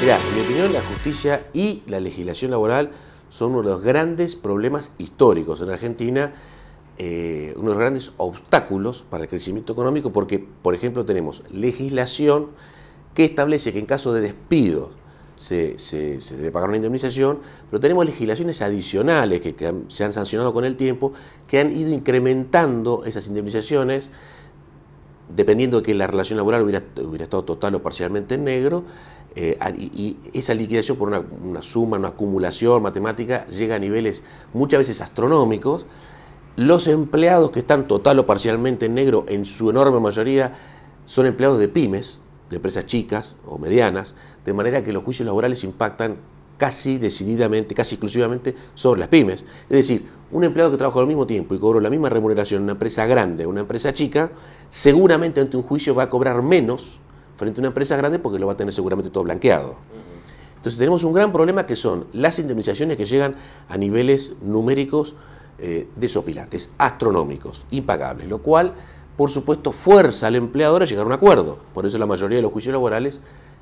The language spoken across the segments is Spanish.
Mirá, en mi opinión, la justicia y la legislación laboral son uno de los grandes problemas históricos en Argentina, eh, uno de los grandes obstáculos para el crecimiento económico, porque, por ejemplo, tenemos legislación que establece que en caso de despido se, debe pagar una indemnización, pero tenemos legislaciones adicionales que, se han sancionado con el tiempo, que han ido incrementando esas indemnizaciones, dependiendo de que la relación laboral hubiera, hubiera estado total o parcialmente en negro, eh, y, esa liquidación por una, suma, una acumulación matemática llega a niveles muchas veces astronómicos. Los empleados que están total o parcialmente en negro, en su enorme mayoría, son empleados de pymes, de empresas chicas o medianas, de manera que los juicios laborales impactan casi decididamente, casi exclusivamente sobre las pymes. Es decir, un empleado que trabaja al mismo tiempo y cobró la misma remuneración en una empresa grande o una empresa chica, seguramente ante un juicio va a cobrar menos frente a una empresa grande porque lo va a tener seguramente todo blanqueado. Entonces tenemos un gran problema que son las indemnizaciones que llegan a niveles numéricos eh, desopilantes, astronómicos, impagables, lo cual, por supuesto, fuerza al empleador a llegar a un acuerdo. Por eso la mayoría de los juicios laborales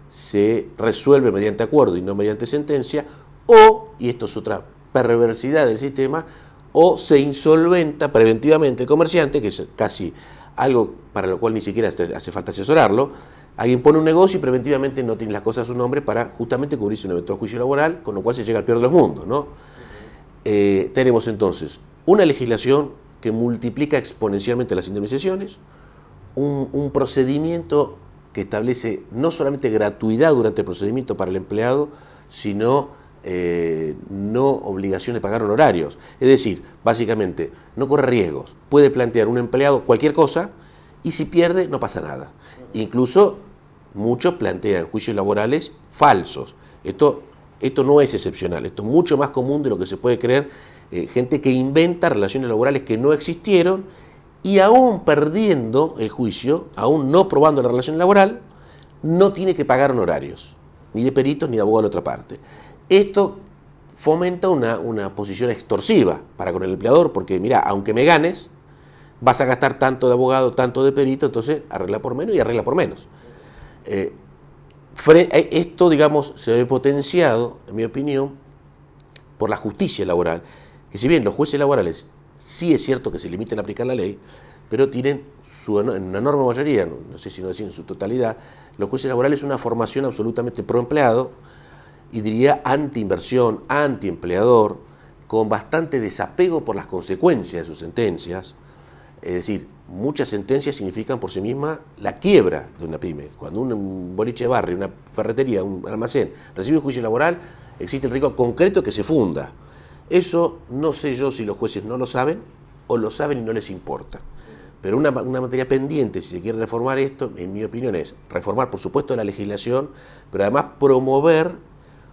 se resuelve mediante acuerdo y no mediante sentencia, o, y esto es otra perversidad del sistema, o se insolventa preventivamente el comerciante, que es casi algo para lo cual ni siquiera hace falta asesorarlo, Alguien pone un negocio y preventivamente no tiene las cosas a su nombre para justamente cubrirse un eventual juicio laboral, con lo cual se llega al peor de los mundos. Eh, tenemos entonces una legislación que multiplica exponencialmente las indemnizaciones, un, procedimiento que establece no solamente gratuidad durante el procedimiento para el empleado, sino eh, no obligación de pagar honorarios. Es decir, básicamente, no corre riesgos. Puede plantear un empleado cualquier cosa y si pierde no pasa nada. Incluso muchos plantean juicios laborales falsos. Esto, esto no es excepcional, esto es mucho más común de lo que se puede creer. Eh, gente que inventa relaciones laborales que no existieron y aún perdiendo el juicio, aún no probando la relación laboral, no tiene que pagar honorarios, ni de peritos ni de abogado de otra parte. Esto fomenta una, una posición extorsiva para con el empleador, porque mira, aunque me ganes, vas a gastar tanto de abogado, tanto de perito, entonces arregla por menos y arregla por menos. Eh, eh, esto, digamos, se ve potenciado, en mi opinión, por la justicia laboral, que si bien los jueces laborales sí es cierto que se limitan a aplicar la ley, pero tienen su, en una enorme mayoría, no, sé si no decir en su totalidad, los jueces laborales una formación absolutamente pro empleado y diría anti inversión, anti empleador, con bastante desapego por las consecuencias de sus sentencias, es decir, muchas sentencias significan por sí mismas la quiebra de una pyme. Cuando un boliche de barrio, una ferretería, un almacén recibe un juicio laboral, existe el riesgo concreto que se funda. Eso no sé yo si los jueces no lo saben o lo saben y no les importa. Pero una, una, materia pendiente, si se quiere reformar esto, en mi opinión es reformar, por supuesto, la legislación, pero además promover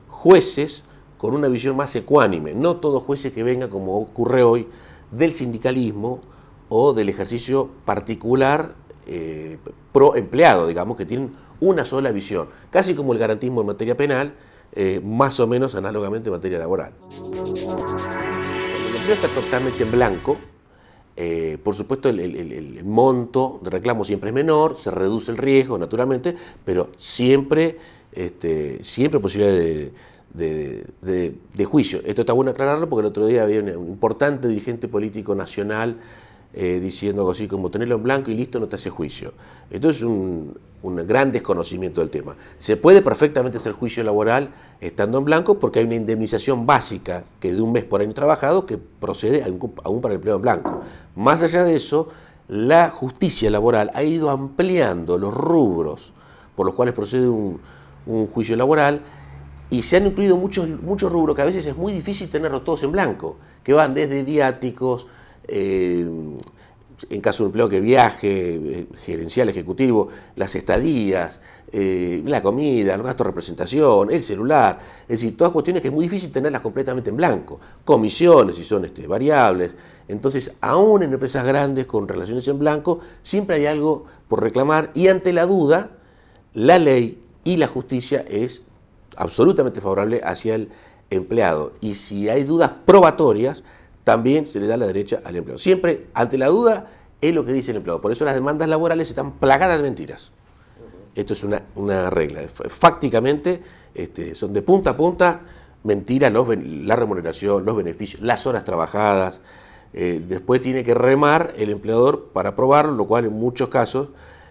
jueces con una visión más ecuánime, no todos jueces que vengan, como ocurre hoy, del sindicalismo o del ejercicio particular eh, pro empleado, digamos, que tienen una sola visión, casi como el garantismo en materia penal, eh, más o menos análogamente en materia laboral. el empleo está totalmente en blanco, eh, por supuesto el, monto de reclamo siempre es menor, se reduce el riesgo naturalmente, pero siempre, este, siempre posibilidad de, juicio. Esto está bueno aclararlo porque el otro día había un importante dirigente político nacional eh, diciendo diciendo así como tenerlo en blanco y listo, no te hace juicio. Esto es un, gran desconocimiento del tema. Se puede perfectamente hacer juicio laboral estando en blanco porque hay una indemnización básica que de un mes por año trabajado que procede aún para el empleo en blanco. Más allá de eso, la justicia laboral ha ido ampliando los rubros por los cuales procede un, juicio laboral y se han incluido muchos, muchos rubros que a veces es muy difícil tenerlos todos en blanco, que van desde viáticos, eh, en caso de un empleado que viaje, eh, gerencial, ejecutivo, las estadías, eh, la comida, los gastos de representación, el celular, es decir, todas cuestiones que es muy difícil tenerlas completamente en blanco, comisiones si son este, variables, entonces aún en empresas grandes con relaciones en blanco siempre hay algo por reclamar y ante la duda la ley y la justicia es absolutamente favorable hacia el empleado y si hay dudas probatorias, también se le da la derecha al empleado. Siempre, ante la duda, es lo que dice el empleado. Por eso las demandas laborales están plagadas de mentiras. Esto es una, regla. Fácticamente este, son de punta a punta mentiras la remuneración, los beneficios, las horas trabajadas. Eh, después tiene que remar el empleador para probarlo, lo cual en muchos casos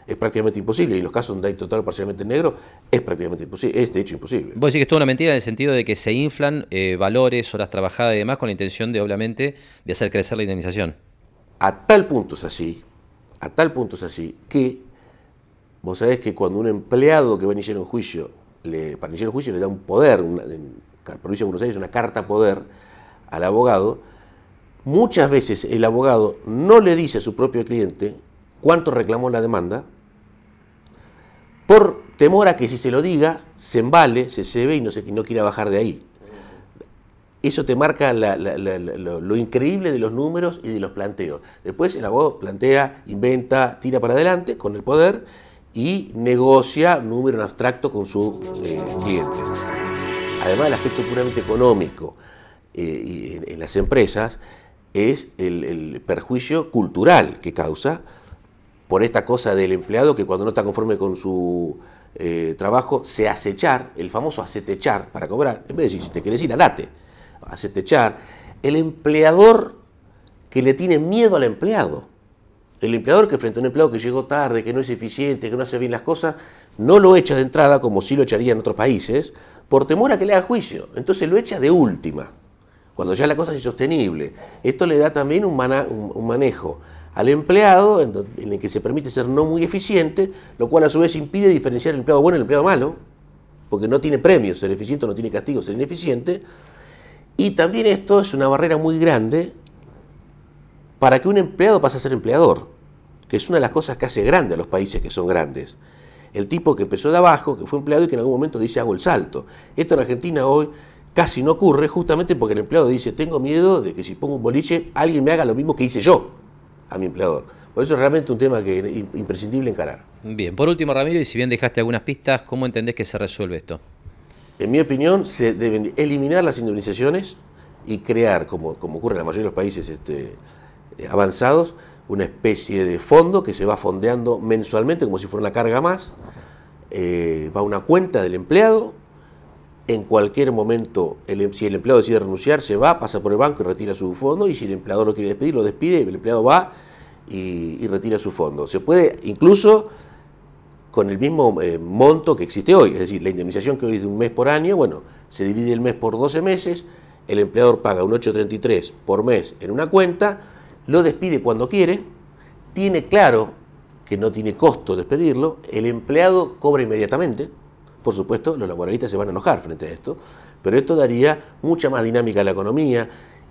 es prácticamente imposible. Y los casos donde hay total o parcialmente negro, es prácticamente imposible, es de hecho imposible. Vos decís que es toda una mentira en el sentido de que se inflan eh, valores, horas trabajadas y demás, con la intención de, obviamente, de hacer crecer la indemnización. A tal punto es así, a tal punto es así, que vos sabés que cuando un empleado que va a iniciar un juicio, le, para iniciar un juicio le da un poder, en la provincia de Buenos Aires, una carta poder al abogado, muchas veces el abogado no le dice a su propio cliente cuánto reclamó la demanda, Temora que si se lo diga, se embale, se cebe y no, no quiera bajar de ahí. Eso te marca lo, increíble de los números y de los planteos. Después el abogado plantea, inventa, tira para adelante con el poder y negocia número en abstracto con su eh, cliente. Además del aspecto puramente económico eh, en, las empresas es el perjuicio cultural que causa por esta cosa del empleado que cuando no está conforme con su eh, trabajo se acechar el famoso acetechar para cobrar, en vez de decir, si te quieres ir, alate, acetechar, el empleador que le tiene miedo al empleado, el empleador que frente a un empleado que llegó tarde, que no es eficiente, que no hace bien las cosas, no lo echa de entrada como sí lo echaría en otros países, por temor a que le haga juicio, entonces lo echa de última, cuando ya la cosa es insostenible. Esto le da también un manejo al empleado, en, el que se permite ser no muy eficiente, lo cual a su vez impide diferenciar el empleado bueno el empleado malo, porque no tiene premios ser eficiente no tiene castigos ser ineficiente. Y también esto es una barrera muy grande para que un empleado pase a ser empleador, que es una de las cosas que hace grande a los países que son grandes. El tipo que empezó de abajo, que fue empleado y que en algún momento dice hago el salto. Esto en Argentina hoy casi no ocurre justamente porque el empleado dice tengo miedo de que si pongo un boliche alguien me haga lo mismo que hice yo a mi empleador. Por eso es realmente un tema que imprescindible encarar. Bien, por último, Ramiro, y si bien dejaste algunas pistas, ¿cómo entendés que se resuelve esto? En mi opinión, se deben eliminar las indemnizaciones y crear, como, como ocurre en la mayoría de los países este, eh, avanzados, una especie de fondo que se va fondeando mensualmente como si fuera una carga más, eh, va una cuenta del empleado en cualquier momento, em, si el empleado decide renunciar, se va, pasa por el banco y retira su fondo, y si el empleador lo quiere despedir, lo despide, el empleado va y, retira su fondo. Se puede incluso con el mismo eh, monto que existe hoy, es decir, la indemnización que hoy es de un mes por año, bueno, se divide el mes por 12 meses, el empleador paga un 8.33 por mes en una cuenta, lo despide cuando quiere, tiene claro que no tiene costo despedirlo, el empleado cobra inmediatamente, por supuesto, los laboralistas se van a enojar frente a esto, pero esto daría mucha más dinámica a la economía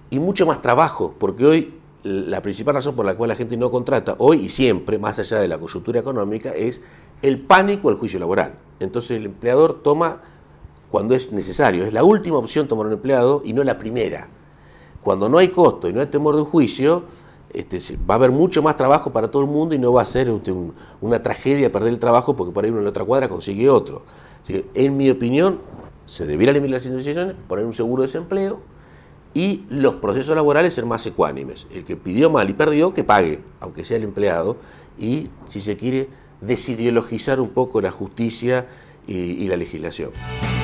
y mucho más trabajo, porque hoy la principal razón por la cual la gente no contrata, hoy y siempre, más allá de la coyuntura económica, es el pánico al juicio laboral. Entonces el empleador toma cuando es necesario, es la última opción tomar un empleado y no la primera. Cuando no hay costo y no hay temor de un juicio, este, va a haber mucho más trabajo para todo el mundo y no va a ser este, una tragedia perder el trabajo porque por ahí uno en la otra cuadra consigue otro. en mi opinión, se debiera eliminar las indemnizaciones, poner un seguro de desempleo y los procesos laborales ser más ecuánimes. El que pidió mal y perdió, que pague, aunque sea el empleado, y si se quiere, desideologizar un poco la justicia y la legislación.